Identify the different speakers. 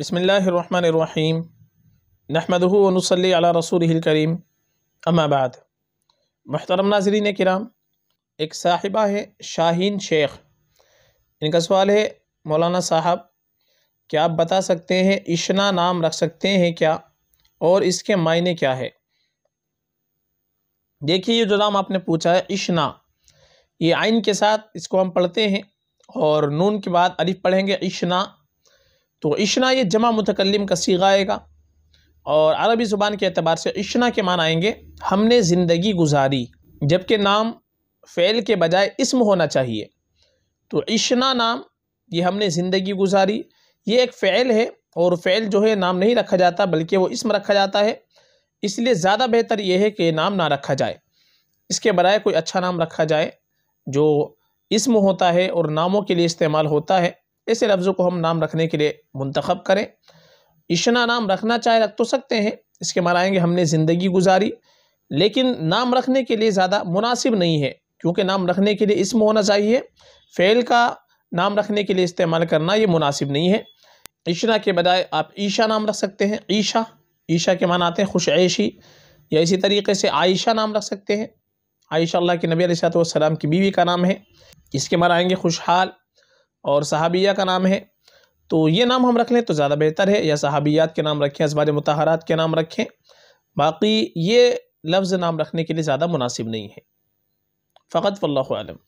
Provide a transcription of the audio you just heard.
Speaker 1: बसमीम नहमदनसली रसूल करीम अमाबाद महतरम नाजरीन कराम एक साहिबा है शाहीन शेख इनका सवाल है मौलाना साहब क्या आप बता सकते हैं इशना नाम रख सकते हैं क्या और इसके मायने क्या है देखिए ये जो नाम आपने पूछा है इशना ये आइन के साथ इसको हम पढ़ते हैं और नून के बाद अलिफ पढ़ेंगे इशना तो इशना ये जमा मुतकलम का सीगा आएगा और अरबी ज़ुबान के अतबार से इशना के मान आएंगे हमने ज़िंदगी गुजारी जबकि नाम फ़ैल के बजाय इसम होना चाहिए तो इशना नाम ये हमने ज़िंदगी गुजारी ये एक फ़ैल है और फ़ैल जो है नाम नहीं रखा जाता बल्कि वो इसम रखा जाता है इसलिए ज़्यादा बेहतर ये है कि नाम ना रखा जाए इसके बराए कोई अच्छा नाम रखा जाए जो इसम होता है और नामों के लिए इस्तेमाल होता है ऐसे लफ्ज़ों को हम नाम रखने के लिए मंतखब करें इशना नाम रखना चाहे रख तो सकते हैं इसके माना हमने ज़िंदगी गुजारी लेकिन नाम रखने के लिए ज़्यादा मुनासिब नहीं है क्योंकि नाम रखने के लिए इसम होना चाहिए फ़ेल का नाम रखने के लिए इस्तेमाल करना ये मुनासिब नहीं है इशना के बजाय आप ईशा नाम रख सकते हैं ईशा ईशा के मान आते हैं खुश ऐशी या इसी तरीके से आयशा नाम रख सकते हैं आयशा अल्लाह के नबी वसलाम की बीवी का नाम है इसके मान आएँगे खुशहाल और सहाबिया का नाम है तो ये नाम हम रख लें तो ज़्यादा बेहतर है या सहाबियात के नाम रखें इसबार मतहारात के नाम रखें बाकी ये लफ्ज़ नाम रखने के लिए ज़्यादा मुनासिब नहीं है फ़कत वल्लम